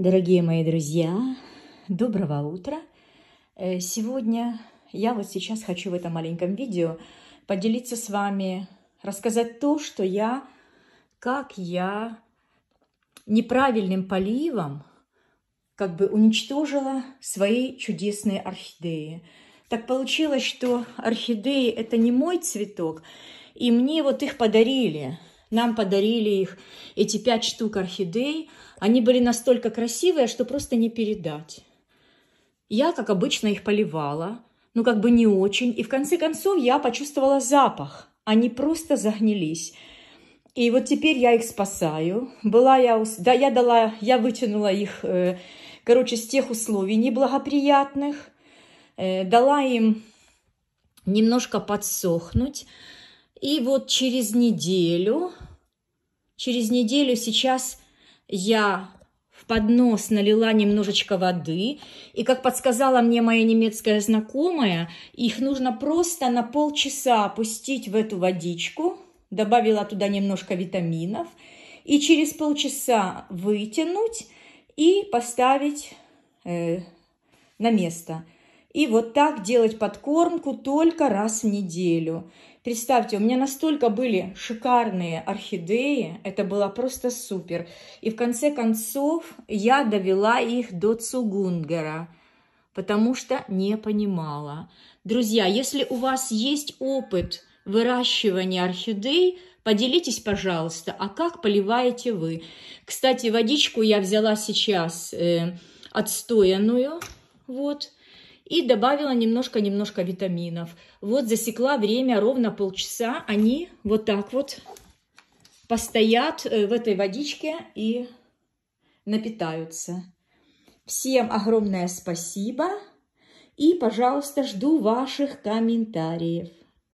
Дорогие мои друзья, доброго утра! Э, сегодня я вот сейчас хочу в этом маленьком видео поделиться с вами, рассказать то, что я, как я неправильным поливом как бы уничтожила свои чудесные орхидеи. Так получилось, что орхидеи – это не мой цветок, и мне вот их подарили – нам подарили их, эти пять штук орхидей. Они были настолько красивые, что просто не передать. Я, как обычно, их поливала, ну как бы не очень. И в конце концов я почувствовала запах. Они просто загнились. И вот теперь я их спасаю. Была я, да, я дала, я вытянула их, э, короче, с тех условий неблагоприятных. Э, дала им немножко подсохнуть. И вот через неделю, через неделю сейчас я в поднос налила немножечко воды, и, как подсказала мне моя немецкая знакомая, их нужно просто на полчаса опустить в эту водичку, добавила туда немножко витаминов, и через полчаса вытянуть и поставить э, на место – и вот так делать подкормку только раз в неделю. Представьте, у меня настолько были шикарные орхидеи, это было просто супер. И в конце концов я довела их до цугунгера, потому что не понимала. Друзья, если у вас есть опыт выращивания орхидей, поделитесь, пожалуйста, а как поливаете вы? Кстати, водичку я взяла сейчас э, отстоянную, вот – и добавила немножко-немножко витаминов. Вот засекла время ровно полчаса. Они вот так вот постоят э, в этой водичке и напитаются. Всем огромное спасибо и, пожалуйста, жду ваших комментариев.